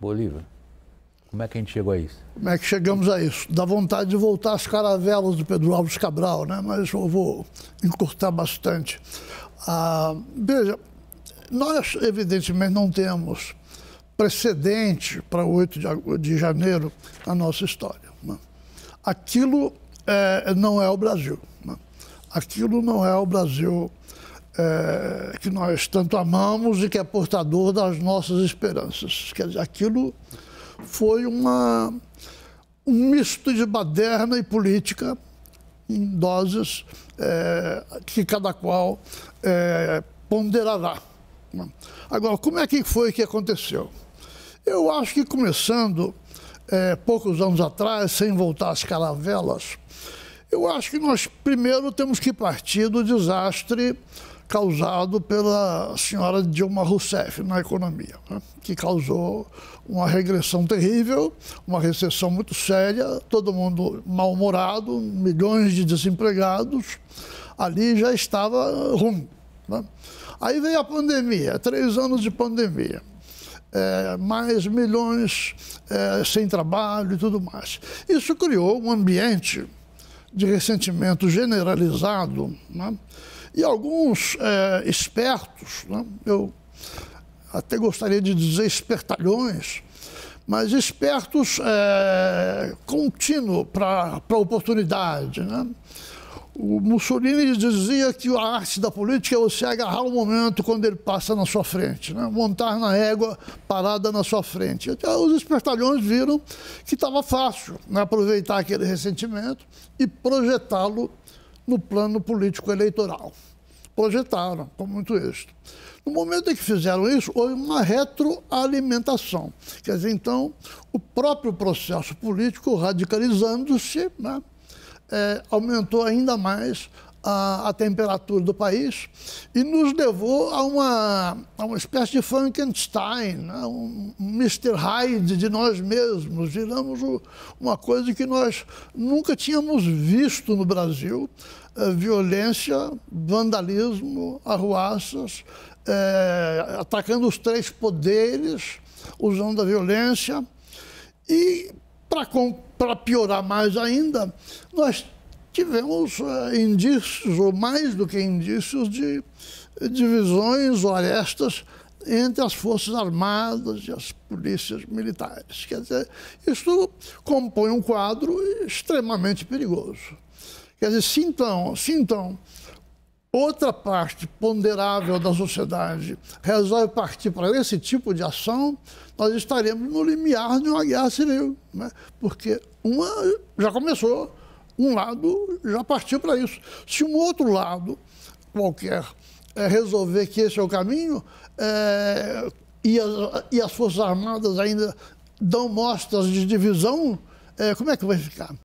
Bolívar, como é que a gente chegou a isso? Como é que chegamos a isso? Dá vontade de voltar às caravelas do Pedro Alves Cabral, né? mas eu vou encurtar bastante. Ah, veja, nós evidentemente não temos precedente para 8 de janeiro na nossa história. Né? Aquilo é, não é o Brasil. Né? Aquilo não é o Brasil é, que nós tanto amamos e que é portador das nossas esperanças. Quer dizer, aquilo foi uma, um misto de baderna e política em doses é, que cada qual é, ponderará. Agora, como é que foi que aconteceu? Eu acho que começando é, poucos anos atrás, sem voltar às caravelas, eu acho que nós primeiro temos que partir do desastre causado pela senhora Dilma Rousseff na economia, né? que causou uma regressão terrível, uma recessão muito séria, todo mundo mal-humorado, milhões de desempregados. Ali já estava ruim. Né? Aí veio a pandemia, três anos de pandemia. É, mais milhões é, sem trabalho e tudo mais. Isso criou um ambiente de ressentimento generalizado. Né? E alguns é, espertos, né? eu até gostaria de dizer espertalhões, mas espertos é, contínuo para a oportunidade. Né? O Mussolini dizia que a arte da política é você agarrar o momento quando ele passa na sua frente, né? montar na égua parada na sua frente. Os espertalhões viram que estava fácil né? aproveitar aquele ressentimento e projetá-lo no plano político eleitoral. Projetaram com muito êxito. No momento em que fizeram isso, houve uma retroalimentação. Quer dizer, então, o próprio processo político radicalizando-se. Né? é, aumentou ainda mais a, a, temperatura do país e nos levou a uma, a uma espécie de Frankenstein, né? um Mr. Hyde de nós mesmos. Viramos o, uma coisa que nós nunca tínhamos visto no Brasil: é, violência, vandalismo, arruaças, é, atacando os três poderes, usando a violência. E para piorar mais ainda, nós tivemos eh, indícios, ou mais do que indícios, de divisões ou arestas entre as Forças Armadas e as polícias militares. Quer dizer, isso compõe um quadro extremamente perigoso. Quer dizer, se então, se então outra parte ponderável da sociedade resolve partir para esse tipo de ação, nós estaremos no limiar de uma guerra civil. Né? Porque uma já começou, um lado já partiu para isso. Se um outro lado qualquer é, resolver que esse é o caminho, é, e, as, e as Forças Armadas ainda dão mostras de divisão, é, como é que vai ficar?